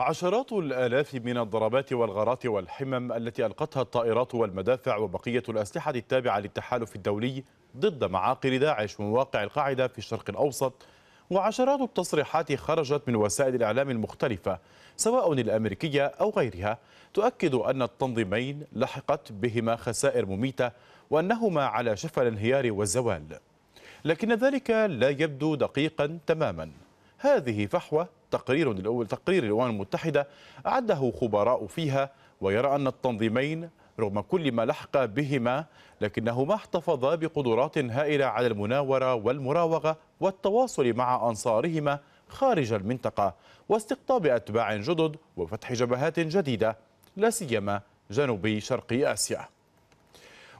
عشرات الآلاف من الضربات والغارات والحمم التي ألقتها الطائرات والمدافع وبقية الأسلحة التابعة للتحالف الدولي ضد معاقل داعش ومواقع القاعدة في الشرق الأوسط وعشرات التصريحات خرجت من وسائل الإعلام المختلفة سواء الأمريكية أو غيرها تؤكد أن التنظيمين لحقت بهما خسائر مميتة وأنهما على شفا الانهيار والزوال لكن ذلك لا يبدو دقيقا تماما هذه فحوى تقرير الأول تقرير الأمم المتحدة أعده خبراء فيها ويرى أن التنظيمين رغم كل ما لحق بهما لكنهما احتفظا بقدرات هائلة على المناورة والمراوغة والتواصل مع أنصارهما خارج المنطقة واستقطاب أتباع جدد وفتح جبهات جديدة لا سيما جنوب شرق آسيا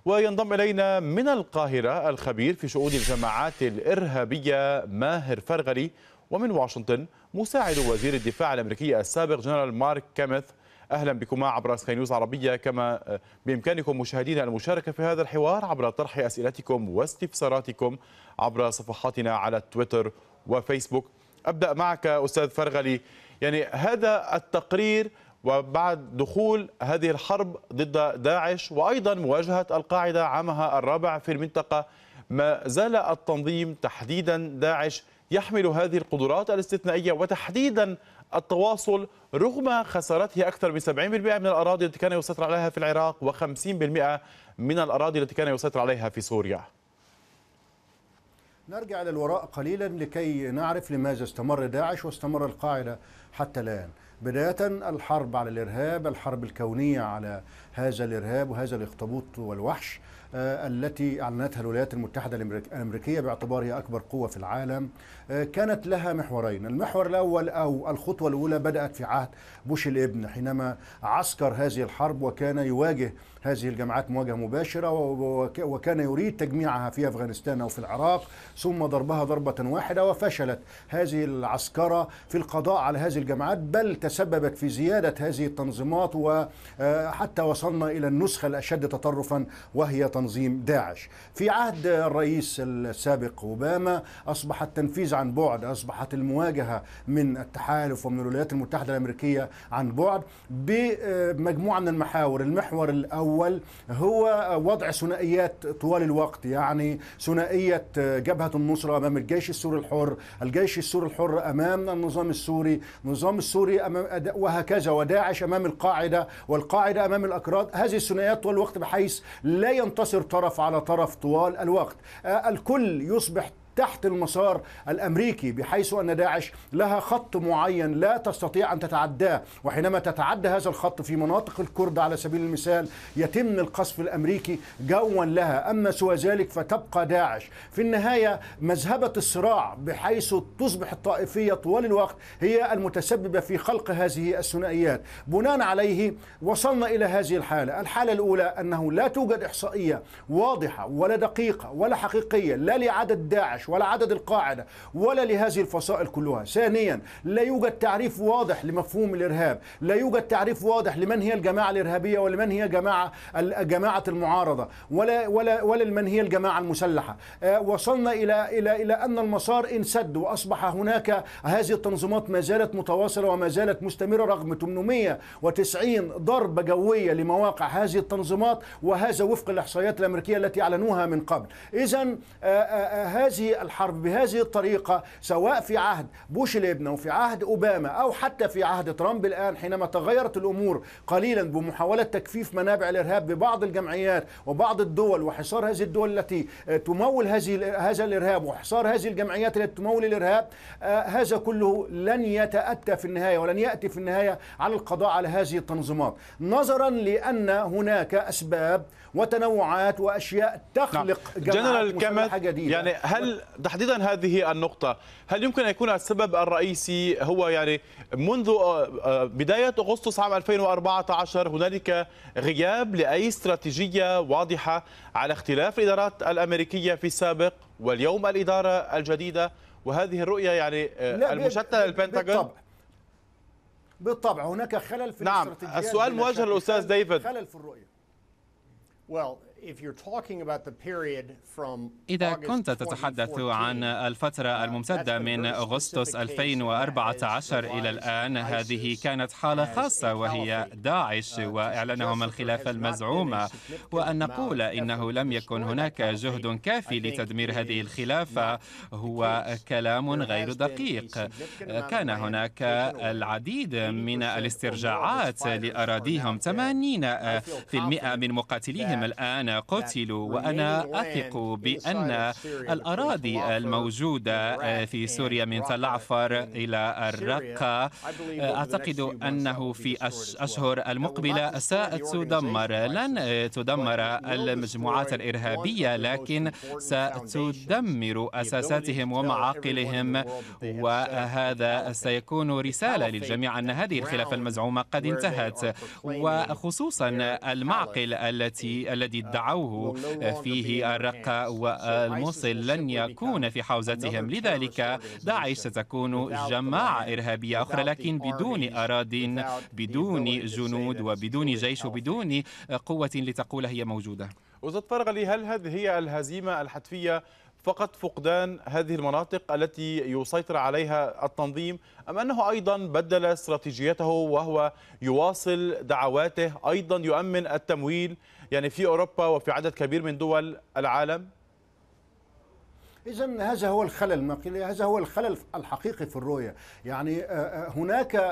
وينضم إلينا من القاهرة الخبير في شؤون الجماعات الإرهابية ماهر فرغلي ومن واشنطن مساعد وزير الدفاع الأمريكي السابق جنرال مارك كيميث أهلا بكما عبر سكاي نيوز عربية كما بإمكانكم مشاهدينا المشاركة في هذا الحوار عبر طرح أسئلتكم واستفساراتكم عبر صفحاتنا على تويتر وفيسبوك أبدأ معك أستاذ فرغلي يعني هذا التقرير وبعد دخول هذه الحرب ضد داعش وأيضا مواجهة القاعدة عامها الرابع في المنطقة ما زال التنظيم تحديدا داعش يحمل هذه القدرات الاستثنائية وتحديدا التواصل رغم خسارته أكثر من 70% من الأراضي التي كان يسيطر عليها في العراق و50% من الأراضي التي كان يسيطر عليها في سوريا نرجع للوراء قليلا لكي نعرف لماذا استمر داعش واستمر القاعدة حتى الآن بداية الحرب على الإرهاب الحرب الكونية على هذا الإرهاب وهذا الإخطبوط والوحش آه، التي أعلنتها الولايات المتحدة الأمريكية باعتبارها أكبر قوة في العالم آه، كانت لها محورين المحور الأول أو الخطوة الأولى بدأت في عهد بوش الابن حينما عسكر هذه الحرب وكان يواجه هذه الجماعات مواجهة مباشرة وكان يريد تجميعها في أفغانستان أو في العراق ثم ضربها ضربة واحدة وفشلت هذه العسكرة في القضاء على هذه الجماعات بل تسببت في زيادة هذه التنظيمات وحتى آه، وصلنا إلى النسخة الأشد تطرفا وهي تنظيم داعش في عهد الرئيس السابق أوباما أصبح التنفيذ عن بعد أصبحت المواجهة من التحالف ومن الولايات المتحدة الأمريكية عن بعد بمجموعة من المحاور المحور الأول الأول هو وضع ثنائيات طوال الوقت يعني ثنائية جبهة النصرة أمام الجيش السوري الحر الجيش السوري الحر أمام النظام السوري النظام السوري أمام وهكذا وداعش أمام القاعدة والقاعدة أمام الأكراد هذه الثنائيات طوال الوقت بحيث لا ينتصر طرف على طرف طوال الوقت آه، الكل يصبح تحت المسار الامريكي بحيث ان داعش لها خط معين لا تستطيع ان تتعداه وحينما تتعدى هذا الخط في مناطق الكرد على سبيل المثال يتم القصف الامريكي جوا لها اما سوى ذلك فتبقى داعش في النهايه مذهبه الصراع بحيث تصبح الطائفيه طوال الوقت هي المتسببه في خلق هذه الثنائيات بناء عليه وصلنا الى هذه الحاله الحاله الاولى انه لا توجد احصائيه واضحه ولا دقيقه ولا حقيقيه لا لعدد داعش ولا عدد القاعدة ولا لهذه الفصائل كلها ثانيا لا يوجد تعريف واضح لمفهوم الإرهاب لا يوجد تعريف واضح لمن هي الجماعة الإرهابية ولمن هي جماعة جماعة المعارضة ولا ولا ولا لمن هي الجماعة المسلحة آه، وصلنا إلى إلى إلى أن المسار انسد وأصبح هناك هذه التنظيمات ما زالت متواصلة وما زالت مستمرة رغم 890 ضربة جوية لمواقع هذه التنظيمات وهذا وفق الإحصائيات الأمريكية التي أعلنوها من قبل إذا آه، آه، هذه الحرب بهذه الطريقة سواء في عهد بوش الابن وفي عهد أوباما أو حتى في عهد ترامب الآن حينما تغيرت الأمور قليلا بمحاولة تكفيف منابع الإرهاب ببعض الجمعيات وبعض الدول وحصار هذه الدول التي تمول هذه هذا الإرهاب وحصار هذه الجمعيات التي تمول الإرهاب آه، هذا كله لن يتأتى في النهاية ولن يأتي في النهاية على القضاء على هذه التنظيمات نظرا لأن هناك أسباب وتنوعات وأشياء نعم. تخلق نعم. جنرال كمال يعني هل تحديدا هذه النقطة هل يمكن أن يكون السبب الرئيسي هو يعني منذ آه، آه، بداية أغسطس عام 2014 هنالك غياب لأي استراتيجية واضحة على اختلاف الإدارات الأمريكية في السابق واليوم الإدارة الجديدة وهذه الرؤية يعني آه، المشتتة للبنتاغون بالطبع بالطبع هناك خلل في نعم الاستراتيجيات السؤال موجه للاستاذ ديفيد خلل في الرؤيه well إذا كنت تتحدث عن الفترة uh, الممتدة من أغسطس 2014 إلى الآن هذه كانت حالة خاصة وهي uh, داعش وإعلانهم الخلافة المزعومة وأن نقول إنه لم يكن هناك جهد كافي لتدمير هذه الخلافة هو كلام غير دقيق كان هناك العديد من الاسترجاعات لأراضيهم 80% من مقاتليهم الآن قتلوا وأنا أثق بأن الأراضي الموجودة في سوريا من تلعفر إلى الرقة أعتقد أنه في أشهر المقبلة ستدمر لن تدمر المجموعات الإرهابية لكن ستدمر أساساتهم ومعاقلهم وهذا سيكون رسالة للجميع أن هذه الخلافة المزعومة قد انتهت وخصوصا المعقل التي الذي ادعى دعوه فيه الرقة والموصل لن يكون في حوزتهم لذلك داعش ستكون جماعة إرهابية أخرى لكن بدون أراض بدون جنود وبدون جيش وبدون قوة لتقول هي موجودة وزاد فرغلي هل هذه هي الهزيمة الحتفية فقط فقدان هذه المناطق التي يسيطر عليها التنظيم أم أنه أيضا بدل استراتيجيته وهو يواصل دعواته أيضا يؤمن التمويل يعني في أوروبا وفي عدد كبير من دول العالم؟ إذا هذا هو الخلل ما قيل هذا هو الخلل الحقيقي في الرؤية يعني آه، آه، هناك آه،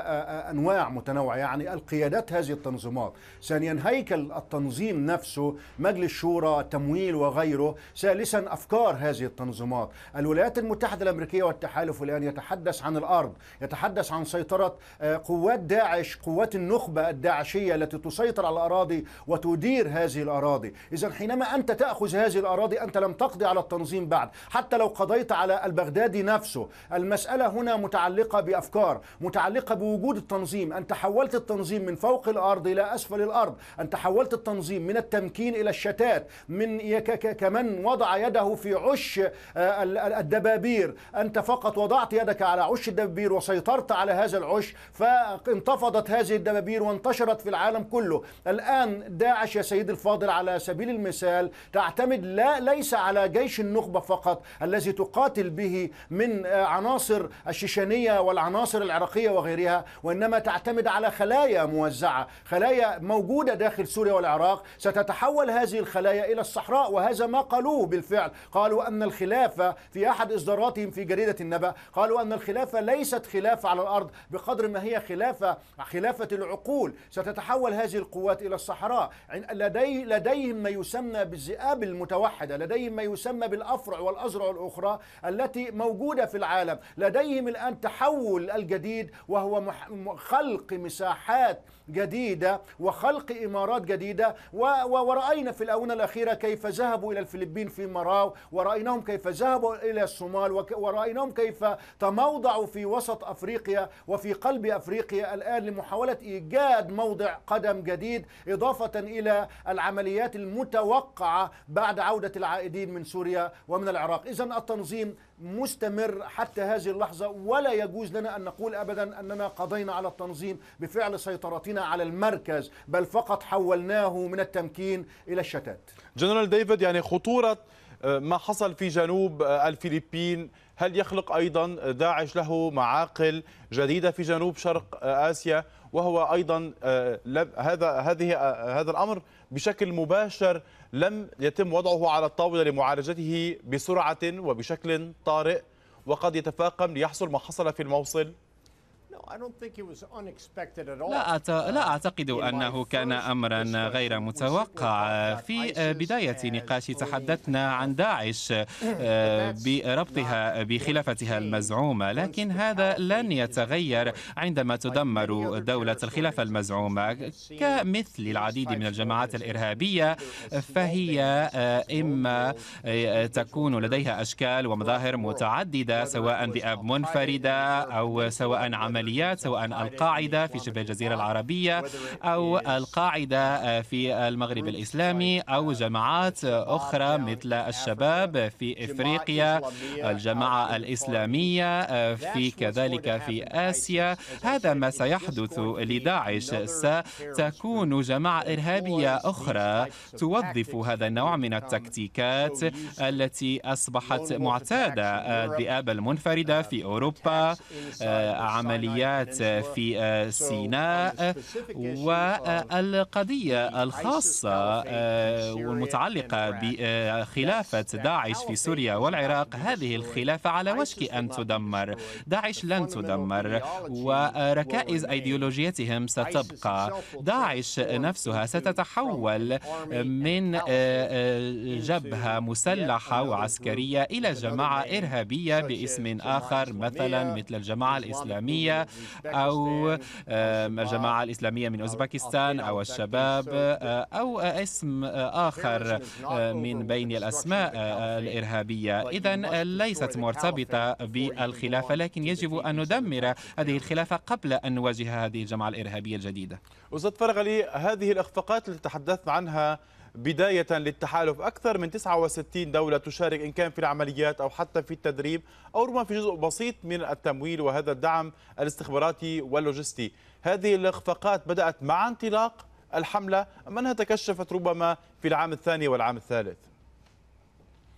أنواع متنوعة يعني القيادات هذه التنظيمات ثانيا هيكل التنظيم نفسه مجلس شورى تمويل وغيره ثالثا أفكار هذه التنظيمات الولايات المتحدة الأمريكية والتحالف الآن يتحدث عن الأرض يتحدث عن سيطرة قوات داعش قوات النخبة الداعشية التي تسيطر على الأراضي وتدير هذه الأراضي إذا حينما أنت تأخذ هذه الأراضي أنت لم تقضي على التنظيم بعد حتى لو قضيت على البغدادي نفسه المسألة هنا متعلقة بأفكار متعلقة بوجود التنظيم أنت حولت التنظيم من فوق الأرض إلى أسفل الأرض أنت حولت التنظيم من التمكين إلى الشتات من كمن وضع يده في عش آه، الدبابير أنت فقط وضعت يدك على عش الدبابير وسيطرت على هذا العش فانتفضت هذه الدبابير وانتشرت في العالم كله الآن داعش يا سيد الفاضل على سبيل المثال تعتمد لا ليس على جيش النخبة فقط الذي تقاتل به من آه، عناصر الشيشانية والعناصر العراقية وغيرها وإنما تعتمد على خلايا موزعة خلايا موجودة داخل سوريا والعراق ستتحول هذه الخلايا إلى الصحراء وهذا ما قالوه بالفعل قالوا أن الخلافة في أحد إصداراتهم في جريدة النبأ قالوا أن الخلافة ليست خلافة على الأرض بقدر ما هي خلافة خلافة العقول ستتحول هذه القوات إلى الصحراء لدي لديهم ما يسمى بالذئاب المتوحدة لديهم ما يسمى بالأفرع والأزرق الأزرع الأخرى التي موجودة في العالم لديهم الآن تحول الجديد وهو خلق مساحات جديدة وخلق إمارات جديدة ورأينا في الآونة الأخيرة كيف ذهبوا إلى الفلبين في مراو ورأيناهم كيف ذهبوا إلى الصومال ورأيناهم كيف تموضعوا في وسط أفريقيا وفي قلب أفريقيا الآن لمحاولة إيجاد موضع قدم جديد إضافة إلى العمليات المتوقعة بعد عودة العائدين من سوريا ومن العراق إذا التنظيم مستمر حتى هذه اللحظة ولا يجوز لنا أن نقول أبدا أننا قضينا على التنظيم بفعل سيطرتنا على المركز بل فقط حولناه من التمكين إلى الشتات جنرال ديفيد يعني خطورة آه، ما حصل في جنوب آه، الفلبين هل يخلق أيضا داعش له معاقل جديدة في جنوب شرق آه، آسيا وهو أيضا هذا هذه هذا الأمر بشكل مباشر لم يتم وضعه على الطاولة لمعالجته بسرعة وبشكل طارئ وقد يتفاقم ليحصل ما حصل في الموصل لا, أت... لا uh, أعتقد أنه كان أمرا غير متوقع في uh, بداية نقاش تحدثنا عن داعش uh, بربطها بخلافتها المزعومة لكن هذا لن يتغير عندما تدمر دولة الخلافة المزعومة كمثل العديد من الجماعات الإرهابية فهي إما تكون لديها أشكال ومظاهر متعددة سواء ذئاب منفردة أو سواء عمليه العمليات سواء القاعدة في شبه الجزيرة العربية أو القاعدة في المغرب الإسلامي أو جماعات أخرى مثل الشباب في إفريقيا الجماعة الإسلامية في كذلك في آسيا هذا ما سيحدث لداعش ستكون جماعة إرهابية أخرى توظف هذا النوع من التكتيكات التي أصبحت معتادة الذئاب المنفردة في أوروبا عملية العمليات في سيناء والقضية الخاصة آه، والمتعلقة بخلافة داعش في سوريا والعراق هذه الخلافة على وشك أن تدمر داعش لن تدمر وركائز أيديولوجيتهم ستبقى داعش نفسها ستتحول من آه، آه، جبهة مسلحة وعسكرية إلى جماعة إرهابية باسم آخر مثلا مثل الجماعة الإسلامية أو آه، الجماعة الإسلامية من أوزبكستان أو الشباب آه، أو اسم آخر آه، من بين الأسماء الإرهابية إذا ليست مرتبطة بالخلافة لكن يجب أن ندمر هذه الخلافة قبل أن نواجه هذه الجماعة الإرهابية الجديدة أستاذ فرغلي هذه الإخفاقات التي تحدثنا عنها بداية للتحالف أكثر من 69 دولة تشارك إن كان في العمليات أو حتى في التدريب أو ربما في جزء بسيط من التمويل وهذا الدعم الاستخباراتي واللوجستي هذه الإخفاقات بدأت مع انطلاق الحملة أم أنها تكشفت ربما في العام الثاني والعام الثالث؟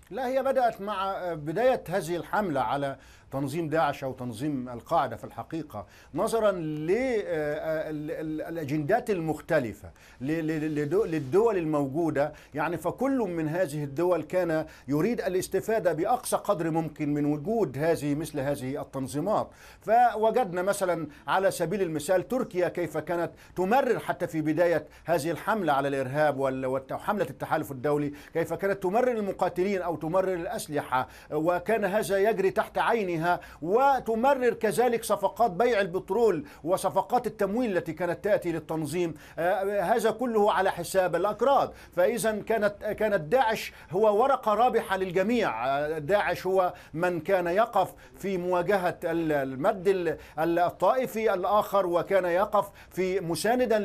لا هي بدأت مع آه، بداية هذه الحملة على تنظيم داعش أو تنظيم القاعدة في الحقيقة نظرا للأجندات آه، المختلفة للدول الموجودة يعني فكل من هذه الدول كان يريد الاستفادة بأقصى قدر ممكن من وجود هذه مثل هذه التنظيمات فوجدنا مثلا على سبيل المثال تركيا كيف كانت تمرر حتى في بداية هذه الحملة على الإرهاب وحملة التحالف الدولي كيف كانت تمرر المقاتلين أو تمرر الأسلحة وكان هذا يجري تحت عينها بأسهمها وتمرر كذلك صفقات بيع البترول وصفقات التمويل التي كانت تأتي للتنظيم آه، آه، هذا كله على حساب الأكراد فإذا كانت كانت داعش هو ورقة رابحة للجميع آه، داعش هو من كان يقف في مواجهة المد الطائفي الآخر وكان يقف في مساندا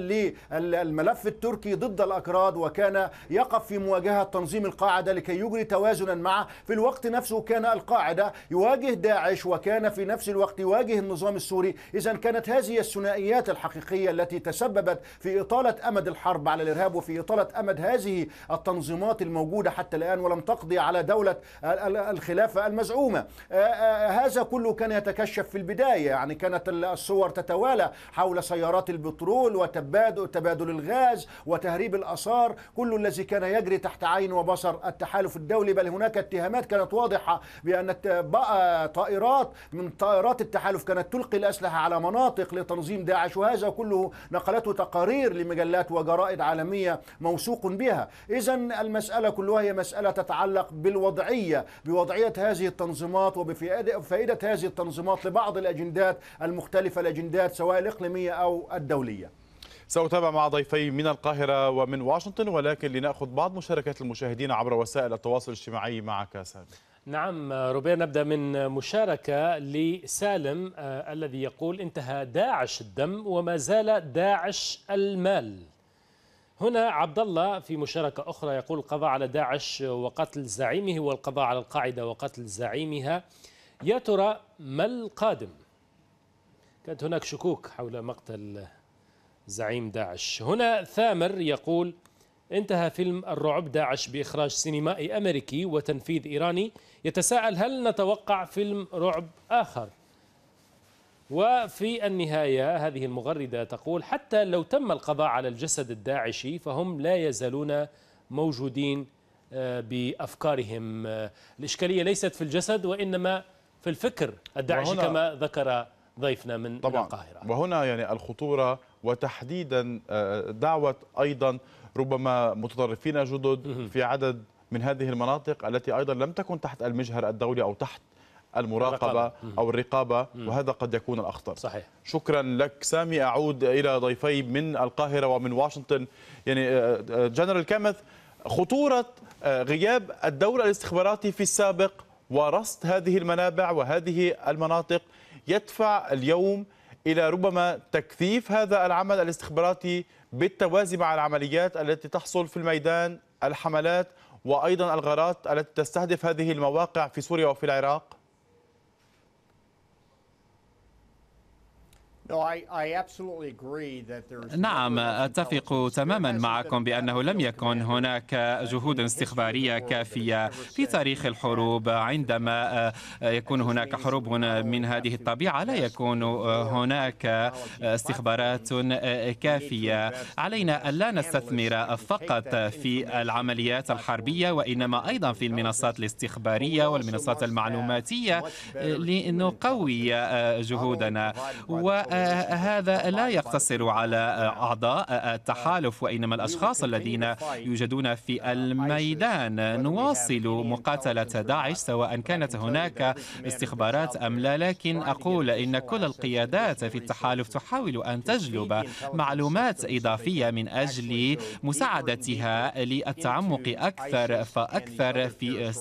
للملف التركي ضد الأكراد وكان يقف في مواجهة تنظيم القاعدة لكي يجري توازنا معه في الوقت نفسه كان القاعدة يواجه داعش داعش وكان في نفس الوقت يواجه النظام السوري إذا كانت هذه الثنائيات الحقيقية التي تسببت في إطالة أمد الحرب على الإرهاب وفي إطالة أمد هذه التنظيمات الموجودة حتى الآن ولم تقضي على دولة الخلافة المزعومة آه، آه، هذا كله كان يتكشف في البداية يعني كانت الصور تتوالى حول سيارات البترول وتبادل الغاز وتهريب الأثار كل الذي كان يجري تحت عين وبصر التحالف الدولي بل هناك اتهامات كانت واضحة بأن طائرة طائرات من طائرات التحالف كانت تلقي الأسلحة على مناطق لتنظيم داعش وهذا كله نقلته تقارير لمجلات وجرائد عالمية موثوق بها إذا المسألة كلها هي مسألة تتعلق بالوضعية بوضعية هذه التنظيمات وبفائدة هذه التنظيمات لبعض الأجندات المختلفة الأجندات سواء الإقليمية أو الدولية سأتابع مع ضيفي من القاهرة ومن واشنطن ولكن لنأخذ بعض مشاركات المشاهدين عبر وسائل التواصل الاجتماعي معك سامي نعم روبير نبدأ من مشاركة لسالم آه، الذي يقول انتهى داعش الدم وما زال داعش المال هنا عبد الله في مشاركة أخرى يقول القضاء على داعش وقتل زعيمه والقضاء على القاعدة وقتل زعيمها يا ترى ما القادم كانت هناك شكوك حول مقتل زعيم داعش هنا ثامر يقول انتهى فيلم الرعب داعش بإخراج سينمائي أمريكي وتنفيذ إيراني يتساءل هل نتوقع فيلم رعب آخر وفي النهاية هذه المغردة تقول حتى لو تم القضاء على الجسد الداعشي فهم لا يزالون موجودين آه، بأفكارهم آه، الإشكالية ليست في الجسد وإنما في الفكر الداعشي كما ذكر ضيفنا من طبعا القاهرة وهنا يعني الخطورة وتحديدا آه، دعوة أيضا ربما متطرفين جدد في عدد من هذه المناطق التي أيضا لم تكن تحت المجهر الدولي أو تحت المراقبة أو الرقابة وهذا قد يكون الأخطر صحيح. شكرا لك سامي أعود إلى ضيفي من القاهرة ومن واشنطن يعني آه، آه، جنرال كامث خطورة غياب الدور الاستخباراتي في السابق ورصد هذه المنابع وهذه المناطق يدفع اليوم إلى ربما تكثيف هذا العمل الاستخباراتي بالتوازي مع العمليات التي تحصل في الميدان الحملات وأيضا الغارات التي تستهدف هذه المواقع في سوريا وفي العراق؟ نعم أتفق تماما معكم بأنه لم يكن هناك جهود استخبارية كافية في تاريخ الحروب عندما آه، آه، يكون هناك حروب من هذه الطبيعة لا يكون آه، هناك استخبارات كافية علينا ألا نستثمر فقط في العمليات الحربية وإنما أيضا في المنصات الاستخبارية والمنصات المعلوماتية لنقوي جهودنا و آه، هذا لا يقتصر على آه، أعضاء آه، التحالف وإنما الأشخاص الذين يوجدون في الميدان نواصل مقاتلة داعش سواء كانت هناك استخبارات أم لا لكن أقول إن كل القيادات في التحالف تحاول أن تجلب معلومات إضافية من أجل مساعدتها للتعمق أكثر فأكثر في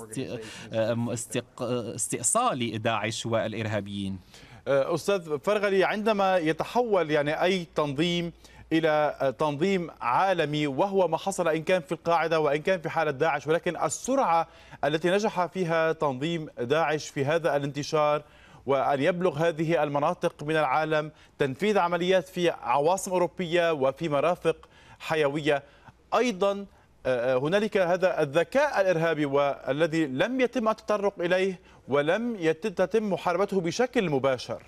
استئصال داعش والإرهابيين آه، استاذ فرغلي عندما يتحول يعني اي تنظيم الى آه، تنظيم عالمي وهو ما حصل ان كان في القاعده وان كان في حاله داعش ولكن السرعه التي نجح فيها تنظيم داعش في هذا الانتشار وأن يبلغ هذه المناطق من العالم تنفيذ عمليات في عواصم أوروبية وفي مرافق حيوية أيضا آه، هنالك هذا الذكاء الإرهابي والذي لم يتم التطرق إليه ولم تتم محاربته بشكل مباشر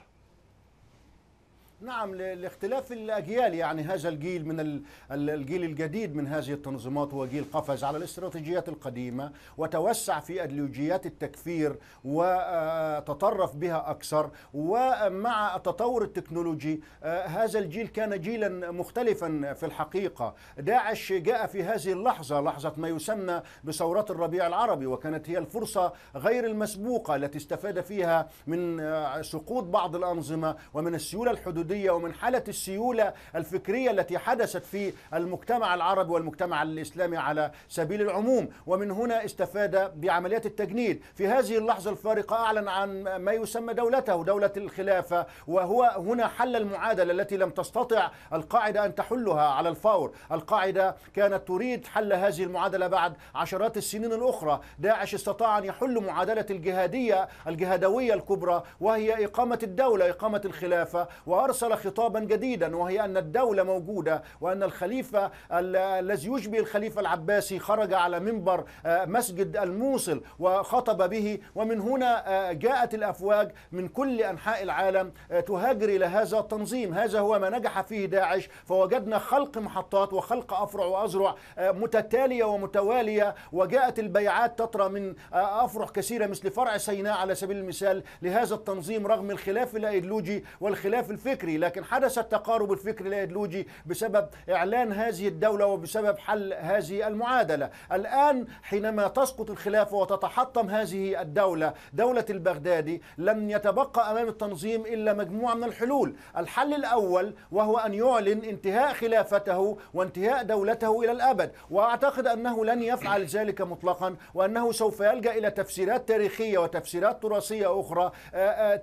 نعم لاختلاف الاجيال يعني هذا الجيل من الجيل الجديد من هذه التنظيمات هو جيل قفز على الاستراتيجيات القديمه وتوسع في ادلوجيات التكفير وتطرف آه، بها اكثر ومع التطور التكنولوجي آه، هذا الجيل كان جيلا مختلفا في الحقيقه داعش جاء في هذه اللحظه لحظه ما يسمى بثوره الربيع العربي وكانت هي الفرصه غير المسبوقه التي استفاد فيها من آه، سقوط بعض الانظمه ومن السيوله الحدوديه السدية ومن حالة السيولة الفكرية التي حدثت في المجتمع العربي والمجتمع الإسلامي على سبيل العموم ومن هنا استفاد بعمليات التجنيد في هذه اللحظة الفارقة أعلن عن ما يسمى دولته دولة الخلافة وهو هنا حل المعادلة التي لم تستطع القاعدة أن تحلها على الفور القاعدة كانت تريد حل هذه المعادلة بعد عشرات السنين الأخرى داعش استطاع أن يحل معادلة الجهادية الجهادوية الكبرى وهي إقامة الدولة إقامة الخلافة وأرسل وصل خطابا جديدا وهي أن الدولة موجودة وأن الخليفة الذي يشبه الخليفة العباسي خرج على منبر آه، مسجد الموصل وخطب به ومن هنا آه، جاءت الأفواج من كل أنحاء العالم آه، تهاجر إلى هذا التنظيم هذا هو ما نجح فيه داعش فوجدنا خلق محطات وخلق أفرع وأزرع متتالية ومتوالية وجاءت البيعات تطرى من أفرع كثيرة مثل فرع سيناء على سبيل المثال لهذا التنظيم رغم الخلاف الأيديولوجي والخلاف الفكري الفكري لكن حدث التقارب الفكري الأيديولوجي بسبب إعلان هذه الدولة وبسبب حل هذه المعادلة الآن حينما تسقط الخلافة وتتحطم هذه الدولة دولة البغدادي لم يتبقى أمام التنظيم إلا مجموعة من الحلول الحل الأول وهو أن يعلن انتهاء خلافته وانتهاء دولته إلى الأبد وأعتقد أنه لن يفعل ذلك مطلقا وأنه سوف يلجأ إلى تفسيرات تاريخية وتفسيرات تراثية أخرى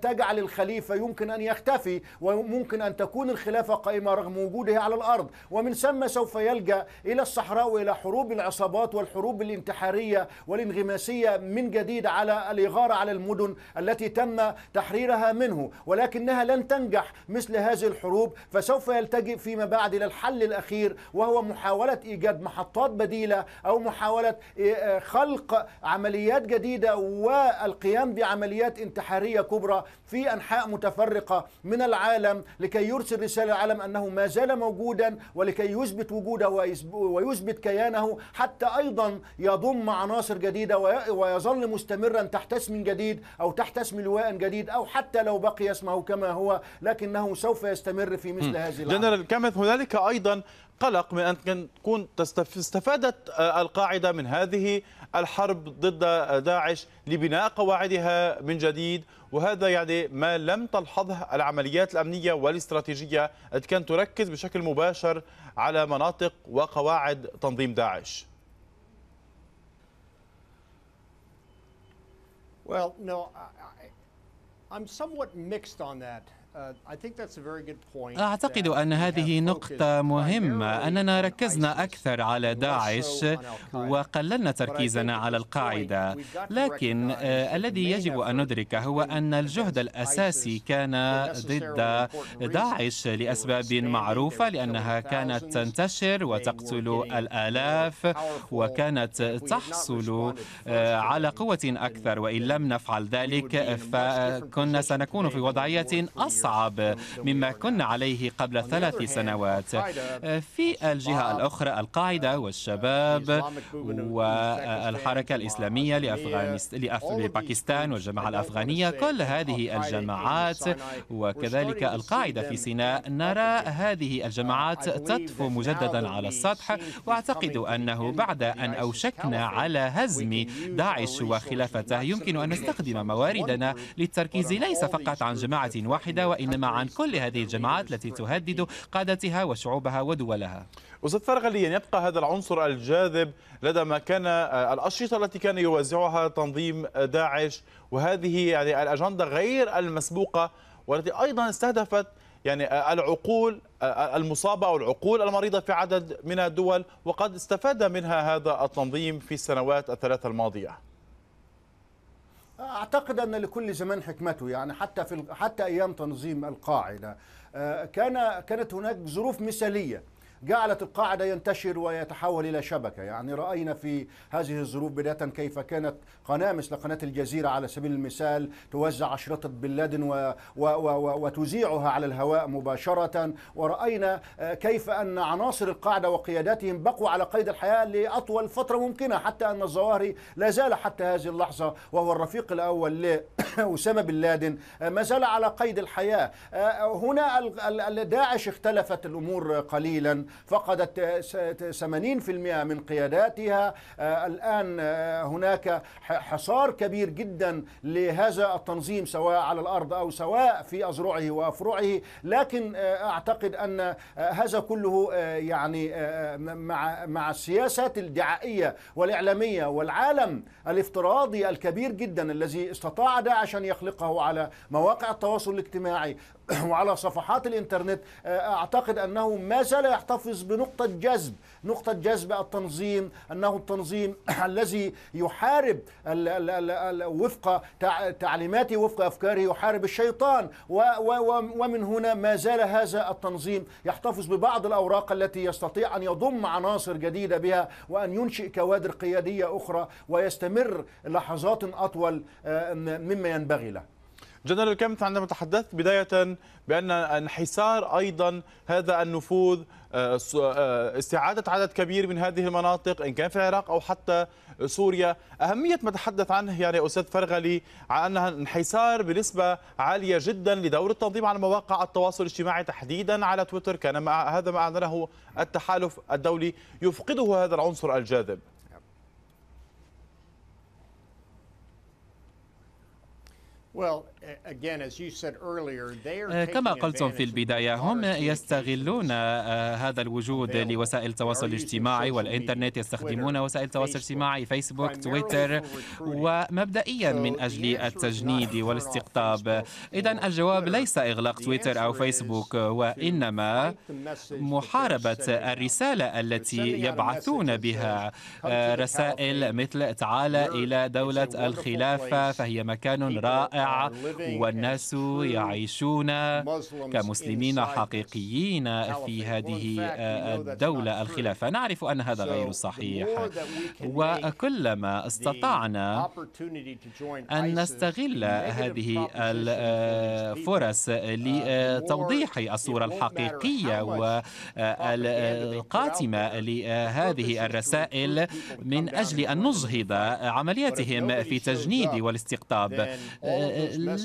تجعل الخليفة يمكن أن يختفي ممكن أن تكون الخلافة قائمة رغم وجودها على الأرض ومن ثم سوف يلجأ إلى الصحراء وإلى حروب العصابات والحروب الانتحارية والانغماسية من جديد على الإغارة على المدن التي تم تحريرها منه ولكنها لن تنجح مثل هذه الحروب فسوف يلتجئ فيما بعد إلى الحل الأخير وهو محاولة إيجاد محطات بديلة أو محاولة إيه، آه، خلق عمليات جديدة والقيام بعمليات انتحارية كبرى في أنحاء متفرقة من العالم لكي يرسل رسالة العالم أنه ما زال موجودا ولكي يثبت وجوده ويثبت كيانه حتى أيضا يضم عناصر جديدة ويظل مستمرا تحت اسم جديد أو تحت اسم لواء جديد أو حتى لو بقي اسمه كما هو لكنه سوف يستمر في مثل هذه الأمور. جنرال كامث هنالك أيضا قلق من ان تكون استفادت آه، القاعده من هذه الحرب ضد آه، داعش لبناء قواعدها من جديد وهذا يعني ما لم تلحظه العمليات الامنيه والاستراتيجيه التي كانت تركز بشكل مباشر على مناطق وقواعد تنظيم داعش. Well, no, I, I'm somewhat mixed on that. Uh, أعتقد أن هذه نقطة مهمة أننا ركزنا أكثر على داعش وقللنا تركيزنا على القاعدة لكن آه، الذي يجب أن ندركه هو أن الجهد الأساسي كان ضد داعش لأسباب معروفة لأنها كانت تنتشر وتقتل الآلاف وكانت تحصل آه، على قوة أكثر وإن لم نفعل ذلك فكنا سنكون في وضعية أصعب أصعب مما كنا عليه قبل ثلاث سنوات في الجهة الأخرى القاعدة والشباب والحركة الإسلامية لباكستان والجماعة الأفغانية كل هذه الجماعات وكذلك القاعدة في سيناء نرى هذه الجماعات تطفو مجددا على السطح وأعتقد أنه بعد أن أوشكنا على هزم داعش وخلافته يمكن أن نستخدم مواردنا للتركيز ليس فقط عن جماعة واحدة وإنما عن كل هذه الجماعات التي تهدد قادتها وشعوبها ودولها أستاذ فرغلي يبقى هذا العنصر الجاذب لدى ما كان آه، الأشرطة التي كان يوزعها تنظيم داعش وهذه يعني الأجندة غير المسبوقة والتي أيضا استهدفت يعني آه، العقول آه، المصابة أو العقول المريضة في عدد من الدول وقد استفاد منها هذا التنظيم في السنوات الثلاثة الماضية اعتقد ان لكل زمان حكمته يعني حتى في حتى ايام تنظيم القاعده آه، كان كانت هناك ظروف مثاليه جعلت القاعدة ينتشر ويتحول إلى شبكة يعني رأينا في هذه الظروف بداية كيف كانت قناة مثل قناة الجزيرة على سبيل المثال توزع عشرة بن لادن و... و... و... وتذيعها على الهواء مباشرة ورأينا آه، كيف أن عناصر القاعدة وقياداتهم بقوا على قيد الحياة لأطول فترة ممكنة حتى أن الظواهري لا زال حتى هذه اللحظة وهو الرفيق الأول لأسامة بن لادن آه، ما زال على قيد الحياة آه، هنا داعش اختلفت الأمور قليلا فقدت 80% من قياداتها آه، الآن آه، هناك حصار كبير جدا لهذا التنظيم سواء على الأرض أو سواء في أزرعه وأفرعه لكن آه، أعتقد أن هذا كله يعني مع مع السياسات الدعائية والإعلامية والعالم الافتراضي الكبير جدا الذي استطاع داعش أن يخلقه على مواقع التواصل الاجتماعي وعلى صفحات الانترنت آه، اعتقد انه ما زال يحتفظ بنقطه جذب نقطه جذب التنظيم انه التنظيم الذي يحارب وفق تعليماته وفق افكاره يحارب الشيطان ومن هنا ما زال هذا التنظيم يحتفظ ببعض الاوراق التي يستطيع ان يضم عناصر جديده بها وان ينشئ كوادر قياديه اخرى ويستمر لحظات اطول آه، مما ينبغي له جنرال كامت عندما تحدثت بداية بأن انحسار أيضا هذا النفوذ آه، آه، استعادة عدد كبير من هذه المناطق إن كان في العراق أو حتى سوريا أهمية ما تحدث عنه يعني أستاذ فرغلي عن أنها انحسار بنسبة عالية جدا لدور التنظيم على مواقع التواصل الاجتماعي تحديدا على تويتر كان مع هذا ما أعلنه التحالف الدولي يفقده هذا العنصر الجاذب Well, آه، كما قلتم في البداية هم يستغلون آه، هذا الوجود لوسائل التواصل الاجتماعي والإنترنت يستخدمون وسائل التواصل الاجتماعي فيسبوك تويتر ومبدئيا من أجل التجنيد والاستقطاب إذا الجواب ليس إغلاق تويتر أو فيسبوك وإنما محاربة الرسالة التي يبعثون بها آه، رسائل مثل تعال إلى دولة الخلافة فهي مكان رائع والناس يعيشون كمسلمين حقيقيين في هذه الدولة الخلافة نعرف أن هذا غير صحيح وكلما استطعنا أن نستغل هذه الفرص uh, لتوضيح الصورة الحقيقية والقاتمة uh, لهذه الرسائل من أجل أن نجهض عملياتهم في تجنيد والاستقطاب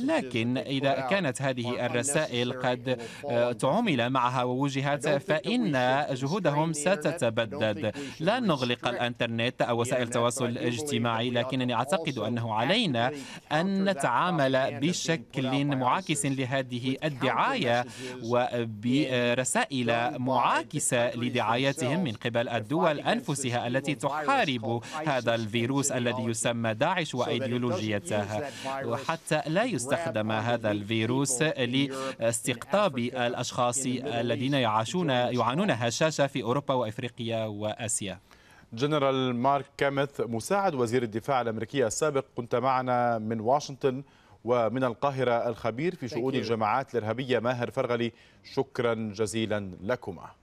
لكن إذا كانت هذه الرسائل قد آه، تعمل معها ووجهت فإن جهودهم ستتبدد لا نغلق الانترنت أو وسائل التواصل الاجتماعي لكنني أعتقد أنه علينا أن نتعامل بشكل معاكس لهذه الدعاية وبرسائل معاكسة لدعايتهم من قبل الدول أنفسها التي تحارب هذا الفيروس الذي يسمى داعش وأيديولوجيتها وحتى لا يستطيع استخدم هذا الفيروس لاستقطاب الأشخاص الذين يعاشون يعانون هشاشة في أوروبا وإفريقيا وآسيا جنرال مارك كامث مساعد وزير الدفاع الأمريكي السابق كنت معنا من واشنطن ومن القاهرة الخبير في شؤون الجماعات الإرهابية ماهر فرغلي شكرا جزيلا لكما